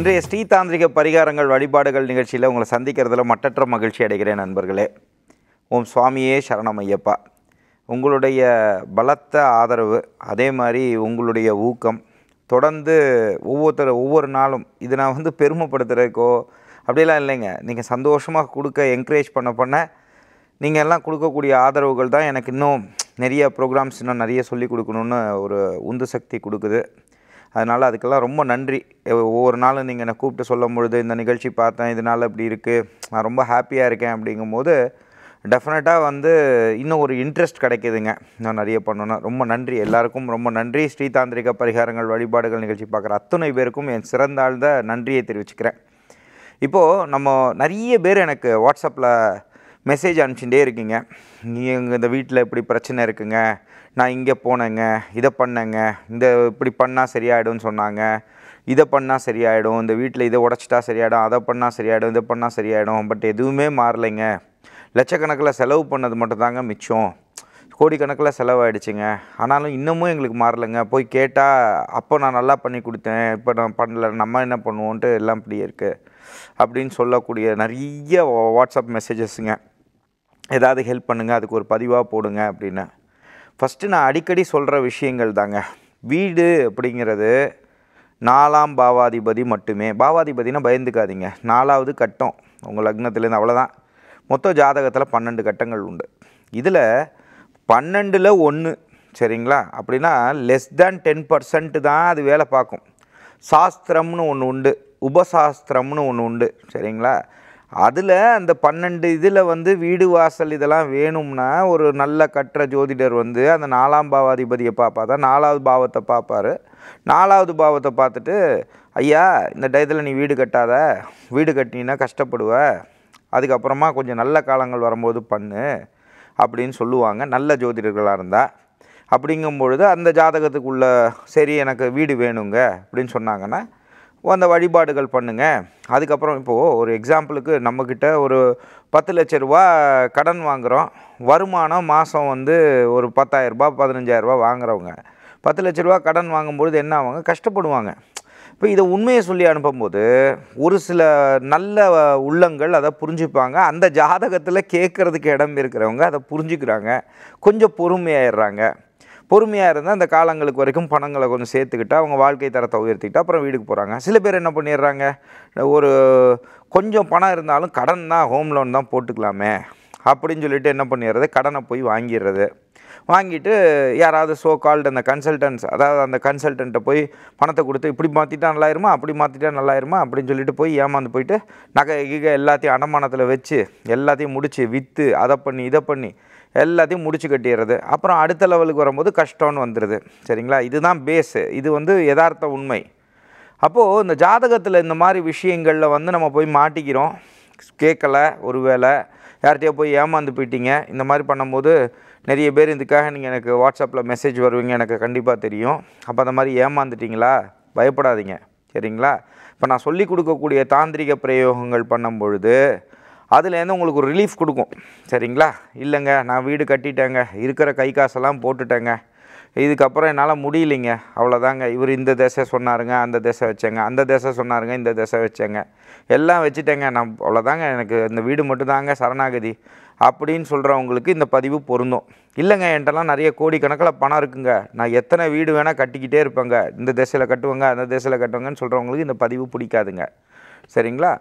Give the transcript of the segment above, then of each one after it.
இன்றைய ஸ்ரீதாந்திரிக பரிகாரங்கள் வழிபாடுகள் நிகழ்ச்சியில் உங்களை சந்திக்கிறதுல மட்டற்ற மகிழ்ச்சி அடைகிறேன் நண்பர்களே ஓம் சுவாமியே சரணம் ஐயப்பா உங்களுடைய பலத்த ஆதரவு அதே மாதிரி உங்களுடைய ஊக்கம் தொடர்ந்து ஒவ்வொருத்தர் ஒவ்வொரு நாளும் இது நான் வந்து பெருமைப்படுத்துகிறதுக்கோ அப்படிலாம் இல்லைங்க நீங்கள் சந்தோஷமாக கொடுக்க என்கரேஜ் பண்ண பண்ண நீங்கள் எல்லாம் கொடுக்கக்கூடிய ஆதரவுகள் தான் எனக்கு இன்னும் நிறைய ப்ரோக்ராம்ஸ் இன்னும் நிறைய சொல்லிக் கொடுக்கணுன்னு ஒரு உந்து சக்தி கொடுக்குது அதனால் அதுக்கெல்லாம் ரொம்ப நன்றி ஒவ்வொரு நாளும் நீங்கள் என்னை கூப்பிட்டு சொல்லும் பொழுது இந்த நிகழ்ச்சி பார்த்தேன் இதனால் இப்படி இருக்குது நான் ரொம்ப ஹாப்பியாக இருக்கேன் அப்படிங்கும்போது டெஃபினட்டாக வந்து இன்னும் ஒரு இன்ட்ரெஸ்ட் கிடைக்கிதுங்க நான் நிறைய பண்ணணும் ரொம்ப நன்றி எல்லாருக்கும் ரொம்ப நன்றி ஸ்ரீதாந்திரிக பரிகாரங்கள் வழிபாடுகள் நிகழ்ச்சி பார்க்குற அத்தனை பேருக்கும் என் சிறந்தாழ்ந்த நன்றியை தெரிவிச்சுக்கிறேன் இப்போது நம்ம நிறைய பேர் எனக்கு வாட்ஸ்அப்பில் மெசேஜ் அனுப்பிச்சுட்டே இருக்கீங்க நீங்கள் எங்கள் இந்த வீட்டில் இப்படி பிரச்சனை இருக்குங்க நான் இங்கே போனேங்க இதை பண்ணேங்க இந்த இப்படி பண்ணால் சரியாயிடும்னு சொன்னாங்க இதை பண்ணால் சரியாயிடும் இந்த வீட்டில் இதை உடச்சிட்டா சரியாயிடும் அதை பண்ணால் சரியாயிடும் இதை பண்ணால் சரியாயிடும் பட் எதுவுமே மாறலைங்க லட்சக்கணக்கில் செலவு பண்ணது மட்டும்தாங்க மிச்சம் கோடிக்கணக்கில் செலவாயிடுச்சுங்க ஆனாலும் இன்னமும் எங்களுக்கு மாறலைங்க போய் கேட்டால் அப்போ நான் நல்லா பண்ணி கொடுத்தேன் இப்போ நான் பண்ணல நம்ம என்ன பண்ணுவோன்ட்டு எல்லாம் இப்படி இருக்குது அப்படின்னு சொல்லக்கூடிய நிறைய வாட்ஸ்அப் மெசேஜஸுங்க ஏதாவது ஹெல்ப் பண்ணுங்கள் அதுக்கு ஒரு பதிவாக போடுங்க அப்படின்னு ஃபஸ்ட்டு நான் அடிக்கடி சொல்கிற விஷயங்கள் தாங்க வீடு அப்படிங்கிறது நாலாம் பாவாதிபதி மட்டுமே பாவாதிபதினா பயந்துக்காதீங்க நாலாவது கட்டம் உங்கள் லக்னத்துலேருந்து அவ்வளோதான் மொத்தம் ஜாதகத்தில் பன்னெண்டு கட்டங்கள் உண்டு இதில் பன்னெண்டில் ஒன்று சரிங்களா அப்படின்னா லெஸ் தேன் டென் பர்சன்ட்டு தான் அது வேலை பார்க்கும் சாஸ்திரம்னு ஒன்று உண்டு உபசாஸ்திரம்னு ஒன்று உண்டு சரிங்களா அதில் அந்த பன்னெண்டு இதில் வந்து வீடு வாசல் இதெல்லாம் வேணும்னா ஒரு நல்ல கற்ற ஜோதிடர் வந்து அந்த நாலாம் பாவாதிபதியை பார்ப்பா தான் நாலாவது பாவத்தை பார்ப்பார் நாலாவது பாவத்தை பார்த்துட்டு ஐயா இந்த டயத்தில் நீ வீடு கட்டாத வீடு கட்டினா கஷ்டப்படுவ அதுக்கப்புறமா கொஞ்சம் நல்ல காலங்கள் வரும்போது பண்ணு அப்படின்னு சொல்லுவாங்க நல்ல ஜோதிடர்களாக இருந்தால் அப்படிங்கும் பொழுது அந்த ஜாதகத்துக்குள்ளே சரி எனக்கு வீடு வேணுங்க அப்படின்னு சொன்னாங்கன்னா அந்த வழிபாடுகள் பண்ணுங்கள் அதுக்கப்புறம் இப்போது ஒரு எக்ஸாம்பிளுக்கு நம்மக்கிட்ட ஒரு பத்து லட்ச ரூபா கடன் வாங்குகிறோம் வருமானம் மாதம் வந்து ஒரு பத்தாயிரரூபா பதினஞ்சாயிரரூபா வாங்குறவங்க பத்து லட்ச ரூபா கடன் வாங்கும்பொழுது என்ன ஆவாங்க கஷ்டப்படுவாங்க இப்போ இதை உண்மையை சொல்லி அனுப்பும்போது ஒரு சில நல்ல உள்ளங்கள் அதை புரிஞ்சுப்பாங்க அந்த ஜாதகத்தில் கேட்குறதுக்கு இடம் இருக்கிறவங்க அதை புரிஞ்சுக்கிறாங்க கொஞ்சம் பொறுமையாயிடுறாங்க பொறுமையாக இருந்தால் அந்த காலங்களுக்கு வரைக்கும் பணங்களை கொஞ்சம் சேர்த்துக்கிட்டா அவங்க வாழ்க்கை தரத்தை உயர்த்திக்கிட்டு அப்புறம் வீட்டுக்கு போகிறாங்க சில பேர் என்ன பண்ணிடுறாங்க ஒரு கொஞ்சம் பணம் இருந்தாலும் கடன் தான் ஹோம் லோன் தான் போட்டுக்கலாமே அப்படின்னு சொல்லிட்டு என்ன பண்ணிடுறது கடனை போய் வாங்கிடுறது வாங்கிட்டு யாராவது ஸோ கால்டு அந்த கன்சல்டன்ஸ் அதாவது அந்த கன்சல்டண்ட்டை போய் பணத்தை கொடுத்து இப்படி மாற்றிட்டா நல்லாயிருமா அப்படி மாற்றிட்டா நல்லாயிருமா அப்படின்னு சொல்லிட்டு போய் ஏமாந்து போயிட்டு நகை கிக எல்லாத்தையும் அடமானத்தில் வச்சு எல்லாத்தையும் முடித்து விற்று அதை பண்ணி இதை பண்ணி எல்லாத்தையும் முடிச்சு கட்டிடுறது அப்புறம் அடுத்த லெவலுக்கு வரும்போது கஷ்டம்னு வந்துடுது சரிங்களா இதுதான் பேஸு இது வந்து யதார்த்த உண்மை அப்போது இந்த ஜாதகத்தில் இந்த மாதிரி விஷயங்களில் வந்து நம்ம போய் மாட்டிக்கிறோம் கேட்கல ஒரு வேளை யார்கிட்டயோ போய் ஏமாந்து போயிட்டீங்க இந்த மாதிரி பண்ணும்போது நிறைய பேர் இதுக்காக நீங்கள் எனக்கு வாட்ஸ்அப்பில் மெசேஜ் வருவீங்க எனக்கு கண்டிப்பாக தெரியும் அப்போ அந்த மாதிரி ஏமாந்துட்டிங்களா பயப்படாதீங்க சரிங்களா இப்போ நான் சொல்லிக் கொடுக்கக்கூடிய தாந்திரிக பிரயோகங்கள் பண்ணும் பொழுது அதுலேருந்து உங்களுக்கு ஒரு ரிலீஃப் கொடுக்கும் சரிங்களா இல்லைங்க நான் வீடு கட்டிட்டேங்க இருக்கிற கை காசெல்லாம் போட்டுட்டேங்க இதுக்கப்புறம் என்னால் முடியலைங்க அவ்வளோதாங்க இவர் இந்த தசை சொன்னாருங்க அந்த திசை வச்சேங்க அந்த தசை சொன்னாருங்க இந்த திசை வச்சேங்க எல்லாம் வச்சுட்டேங்க நான் அவ்வளோதாங்க எனக்கு இந்த வீடு மட்டும்தாங்க சரணாகதி அப்படின்னு சொல்கிறவங்களுக்கு இந்த பதிவு பொருந்தும் இல்லைங்க என்கிட்டலாம் நிறைய கோடிக்கணக்கில் பணம் இருக்குங்க நான் எத்தனை வீடு வேணால் கட்டிக்கிட்டே இருப்பேங்க இந்த திசையில் கட்டுவேங்க அந்த திசையில் கட்டுவேங்கன்னு சொல்கிறவங்களுக்கு இந்த பதிவு பிடிக்காதுங்க சரிங்களா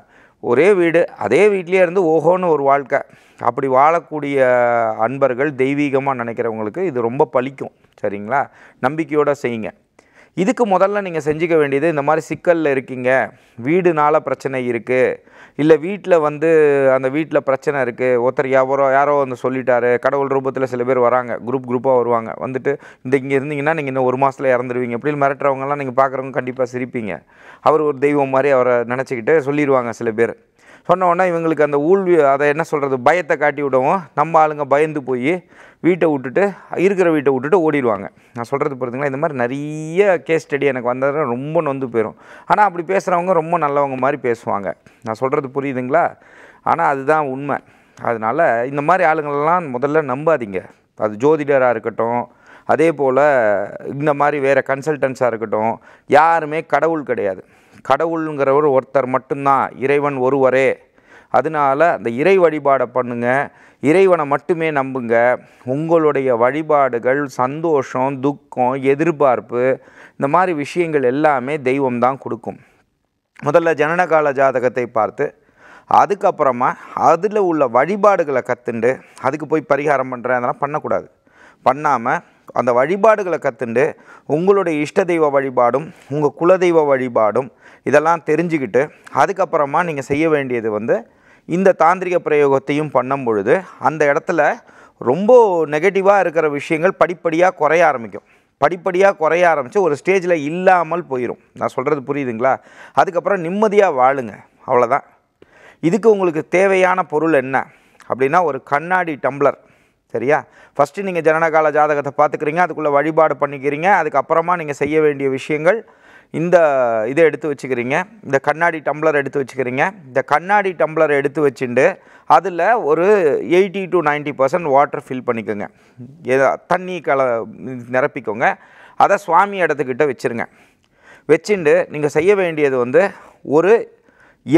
ஒரே வீடு அதே வீட்லேயே இருந்து ஓஹோன்னு ஒரு வாழ்க்கை அப்படி வாழக்கூடிய அன்பர்கள் தெய்வீகமாக நினைக்கிறவங்களுக்கு இது ரொம்ப பலிக்கும் சரிங்களா நம்பிக்கையோடு செய்யுங்க இதுக்கு முதல்ல நீங்கள் செஞ்சுக்க வேண்டியது இந்த மாதிரி சிக்கலில் இருக்கீங்க வீடுனால பிரச்சனை இருக்குது இல்லை வீட்டில் வந்து அந்த வீட்டில் பிரச்சனை இருக்குது ஒருத்தர் யாரோ யாரோ வந்து சொல்லிட்டாரு கடவுள் ரூபத்தில் சில பேர் வராங்க குரூப் குரூப்பாக வருவாங்க வந்துட்டு இந்த இங்கே இருந்தீங்கன்னா நீங்கள் இன்னும் ஒரு மாதத்தில் இறந்துருவீங்க இப்படின்னு மிரட்டுறவங்கலாம் நீங்கள் பார்க்குறவங்க கண்டிப்பாக சிரிப்பீங்க அவர் ஒரு தெய்வம் மாதிரி அவரை நினச்சிக்கிட்டு சொல்லிடுவாங்க சில பேர் சொன்னோன்னா இவங்களுக்கு அந்த ஊழ்வி அதை என்ன சொல்கிறது பயத்தை காட்டி விடவும் நம்ம ஆளுங்க பயந்து போய் வீட்டை விட்டுட்டு இருக்கிற வீட்டை விட்டுட்டு ஓடிடுவாங்க நான் சொல்கிறது பொறுத்துங்களா இந்த மாதிரி நிறைய கேஸ் ஸ்டடி எனக்கு வந்ததுனால் ரொம்ப நொந்து போயிடும் ஆனால் அப்படி பேசுகிறவங்க ரொம்ப நல்லவங்க மாதிரி பேசுவாங்க நான் சொல்கிறது புரியுதுங்களா ஆனால் அதுதான் உண்மை அதனால் இந்த மாதிரி ஆளுங்களெல்லாம் முதல்ல நம்பாதீங்க அது ஜோதிடராக இருக்கட்டும் அதே போல் இந்த மாதிரி வேறு கன்சல்டன்ஸாக இருக்கட்டும் யாருமே கடவுள் கிடையாது கடவுளுங்கிறவர் ஒருத்தர் மட்டும்தான் இறைவன் ஒருவரே அதனால் அந்த இறை வழிபாடை பண்ணுங்கள் இறைவனை மட்டுமே நம்புங்க உங்களுடைய வழிபாடுகள் சந்தோஷம் துக்கம் எதிர்பார்ப்பு இந்த மாதிரி விஷயங்கள் எல்லாமே தெய்வம் தான் கொடுக்கும் முதல்ல ஜனனகால ஜாதகத்தை பார்த்து அதுக்கப்புறமா அதில் உள்ள வழிபாடுகளை கற்றுண்டு அதுக்கு போய் பரிகாரம் பண்ணுறேன் அதெல்லாம் பண்ணக்கூடாது பண்ணாமல் அந்த வழிபாடுகளை கற்றுண்டு உங்களுடைய இஷ்ட தெய்வ வழிபாடும் உங்கள் குலதெய்வ வழிபாடும் இதெல்லாம் தெரிஞ்சுக்கிட்டு அதுக்கப்புறமா நீங்கள் செய்ய வேண்டியது வந்து இந்த தாந்திரிக பிரயோகத்தையும் பண்ணும் பொழுது அந்த இடத்துல ரொம்ப நெகட்டிவாக இருக்கிற விஷயங்கள் படிப்படியாக குறைய ஆரம்பிக்கும் படிப்படியாக குறைய ஆரம்பித்து ஒரு ஸ்டேஜில் இல்லாமல் போயிடும் நான் சொல்கிறது புரியுதுங்களா அதுக்கப்புறம் நிம்மதியாக வாழுங்க அவ்வளோதான் இதுக்கு உங்களுக்கு தேவையான பொருள் என்ன அப்படின்னா ஒரு கண்ணாடி டம்ளர் சரியா ஃபஸ்ட்டு நீங்கள் ஜனனகால ஜாதகத்தை பார்த்துக்கிறீங்க அதுக்குள்ளே வழிபாடு பண்ணிக்கிறீங்க அதுக்கப்புறமா நீங்கள் செய்ய வேண்டிய விஷயங்கள் இந்த இதை எடுத்து வச்சுக்கிறீங்க இந்த கண்ணாடி டம்ளர் எடுத்து வச்சுக்கிறீங்க இந்த கண்ணாடி டம்ளர் எடுத்து வச்சுட்டு அதில் ஒரு eighty to ninety percent water fill பண்ணிக்கோங்க தண்ணி கல நிரப்பிக்கோங்க அதை சுவாமி இடத்துக்கிட்ட வச்சுருங்க வச்சுட்டு நீங்கள் செய்ய வேண்டியது வந்து ஒரு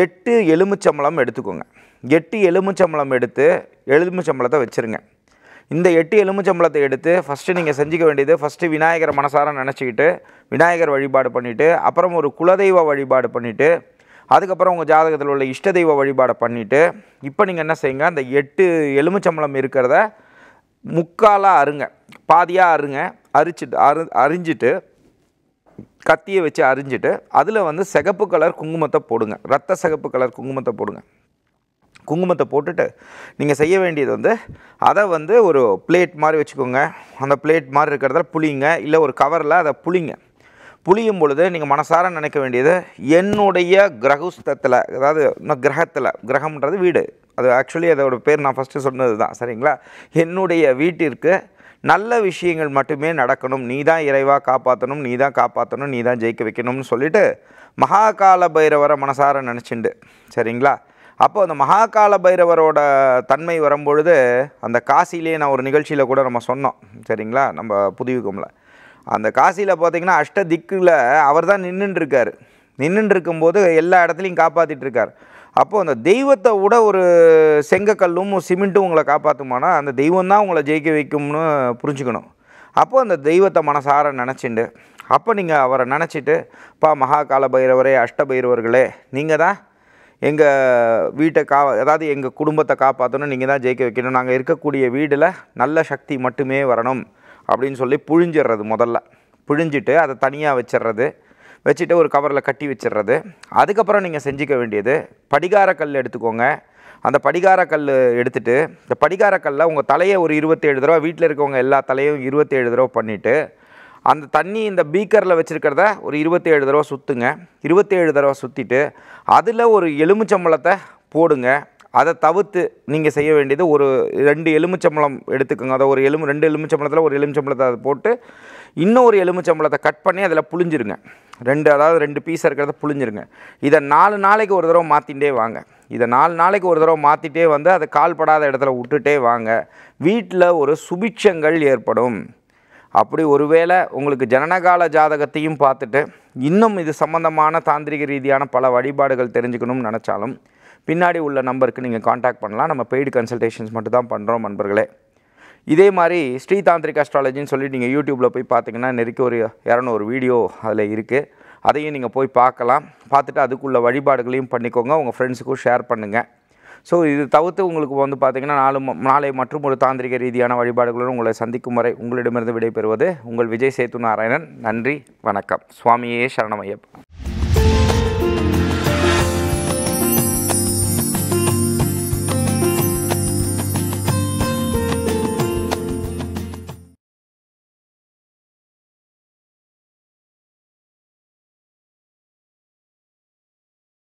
எட்டு எலுமிச்சம்பளம் எடுத்துக்கோங்க எட்டு எலுமிச்சம்பளம் எடுத்து எலுமிச்சம்பளத்தை வச்சுருங்க இந்த எட்டு எலுமிச்சம்பழத்தை எடுத்து ஃபஸ்ட்டு நீங்கள் செஞ்சுக்க வேண்டியது ஃபஸ்ட்டு விநாயகரை மனசார நினச்சிக்கிட்டு விநாயகர் வழிபாடு பண்ணிவிட்டு அப்புறம் ஒரு குலதெய்வ வழிபாடு பண்ணிவிட்டு அதுக்கப்புறம் உங்கள் ஜாதகத்தில் உள்ள இஷ்ட தெய்வ வழிபாடை பண்ணிவிட்டு இப்போ நீங்கள் என்ன செய்யுங்க அந்த எட்டு எலுமிச்சம்பளம் இருக்கிறத முக்காலாக அருங்க பாதியாக அருங்க அரிச்சிட்டு அரு அரிஞ்சிட்டு கத்தியை வச்சு அரிஞ்சிட்டு அதில் வந்து சிகப்பு கலர் குங்குமத்தை போடுங்க ரத்த சிகப்பு கலர் குங்குமத்தை போடுங்க குங்குமத்தை போட்டுட்டு நீங்கள் செய்ய வேண்டியது வந்து அதை வந்து ஒரு பிளேட் மாதிரி வச்சுக்கோங்க அந்த பிளேட் மாதிரி இருக்கிறதால புளிங்க இல்லை ஒரு கவரில் அதை புளிங்க புளியும் பொழுது நீங்கள் மனசார நினைக்க வேண்டியது என்னுடைய கிரகஸ்தத்தில் அதாவது கிரகத்தில் கிரகம்ன்றது வீடு அது ஆக்சுவலி அதோட பேர் நான் ஃபஸ்ட்டு சொன்னது தான் சரிங்களா என்னுடைய வீட்டிற்கு நல்ல விஷயங்கள் மட்டுமே நடக்கணும் நீ தான் இறைவாக காப்பாற்றணும் நீ தான் காப்பாற்றணும் நீ தான் ஜெயிக்க வைக்கணும்னு சொல்லிவிட்டு மகாகால பைரவரை மனசார நினச்சிண்டு சரிங்களா அப்போது அந்த மகாகால பைரவரோட தன்மை வரும்பொழுது அந்த காசிலே நான் ஒரு நிகழ்ச்சியில் கூட நம்ம சொன்னோம் சரிங்களா நம்ம புதுயுகமில் அந்த காசியில் பார்த்திங்கன்னா அஷ்ட திக்கில் அவர் தான் நின்றுட்டுருக்கார் நின்றுட்டுருக்கும்போது எல்லா இடத்துலையும் காப்பாற்றிட்டுருக்கார் அப்போது அந்த தெய்வத்தை விட ஒரு செங்கக்கல்லும் சிமெண்ட்டும் உங்களை காப்பாற்றுமானா அந்த தெய்வம் தான் உங்களை ஜெயிக்க வைக்கும்னு புரிஞ்சுக்கணும் அப்போது அந்த தெய்வத்தை மனசார நினச்சிண்டு அப்போ நீங்கள் அவரை நினச்சிட்டு பா மகாகால பைரவரே அஷ்ட பைரவர்களே நீங்கள் தான் எங்கள் வீட்டை கா அதாவது எங்கள் குடும்பத்தை காப்பாற்றணும் நீங்கள் தான் ஜெயிக்க வைக்கணும் நாங்கள் இருக்கக்கூடிய வீடில் நல்ல சக்தி மட்டுமே வரணும் அப்படின்னு சொல்லி புழிஞ்சிடுறது முதல்ல புழிஞ்சிட்டு அதை தனியாக வச்சிடுறது வச்சுட்டு ஒரு கவரில் கட்டி வச்சிடுறது அதுக்கப்புறம் நீங்கள் செஞ்சிக்க வேண்டியது படிகார கல் எடுத்துக்கோங்க அந்த படிகார கல் எடுத்துகிட்டு இந்த படிகார கல்லில் உங்கள் தலையை ஒரு இருபத்தேழு தடவை வீட்டில் இருக்கவங்க எல்லா தலையும் இருபத்தேழு தடவை பண்ணிவிட்டு அந்த தண்ணி இந்த பீக்கரில் வச்சுருக்கிறத ஒரு இருபத்தேழு தடவை சுற்றுங்க இருபத்தேழு தடவை சுற்றிட்டு அதில் ஒரு எலுமிச்சம்பழத்தை போடுங்க அதை தவிர்த்து நீங்கள் செய்ய வேண்டியது ஒரு ரெண்டு எலுமிச்சம்பழம் எடுத்துக்கோங்க அதை ஒரு எலும்பு ரெண்டு எலுமிச்சம்பழத்தில் ஒரு எலுமிச்சம்பழத்தை அதை போட்டு இன்னும் ஒரு எலுமிச்சம்பழத்தை கட் பண்ணி அதில் புளிஞ்சிருங்க ரெண்டு அதாவது ரெண்டு பீஸாக இருக்கிறத புளிஞ்சிருங்க இதை நாலு நாளைக்கு ஒரு தடவை மாற்றிகிட்டே வாங்க இதை நாலு நாளைக்கு ஒரு தடவை மாற்றிட்டே வந்து அதை கால்படாத இடத்துல விட்டுட்டே வாங்க வீட்டில் ஒரு சுபிட்சங்கள் ஏற்படும் அப்படி ஒருவேளை உங்களுக்கு ஜனனகால ஜாதகத்தையும் பார்த்துட்டு இன்னும் இது சம்மந்தமான தாந்திரிக ரீதியான பல வழிபாடுகள் தெரிஞ்சுக்கணும்னு நினச்சாலும் பின்னாடி உள்ள நம்பருக்கு நீங்கள் காண்டாக்ட் பண்ணலாம் நம்ம பெய்டு கன்சல்டேஷன்ஸ் மட்டும் தான் பண்ணுறோம் நண்பர்களே இதே மாதிரி ஸ்ரீ தாந்திரிக் அஸ்ட்ராலஜின்னு சொல்லி நீங்கள் யூடியூப்பில் போய் பார்த்தீங்கன்னா நெருக்கி ஒரு இரநூறு வீடியோ அதில் இருக்குது அதையும் நீங்கள் போய் பார்க்கலாம் பார்த்துட்டு அதுக்குள்ள வழிபாடுகளையும் பண்ணிக்கோங்க உங்கள் ஃப்ரெண்ட்ஸுக்கும் ஷேர் பண்ணுங்கள் ஸோ இது தவிர்த்து உங்களுக்கு வந்து பார்த்திங்கன்னா நாலு நாளை மற்றும் ஒரு தாந்திரிக ரீதியான வழிபாடுகளுடன் உங்களை சந்திக்கும் வரை உங்களிடமிருந்து விடைபெறுவது உங்கள் விஜய் சேத்து நாராயணன் நன்றி வணக்கம் சுவாமியே சரணமையப்பா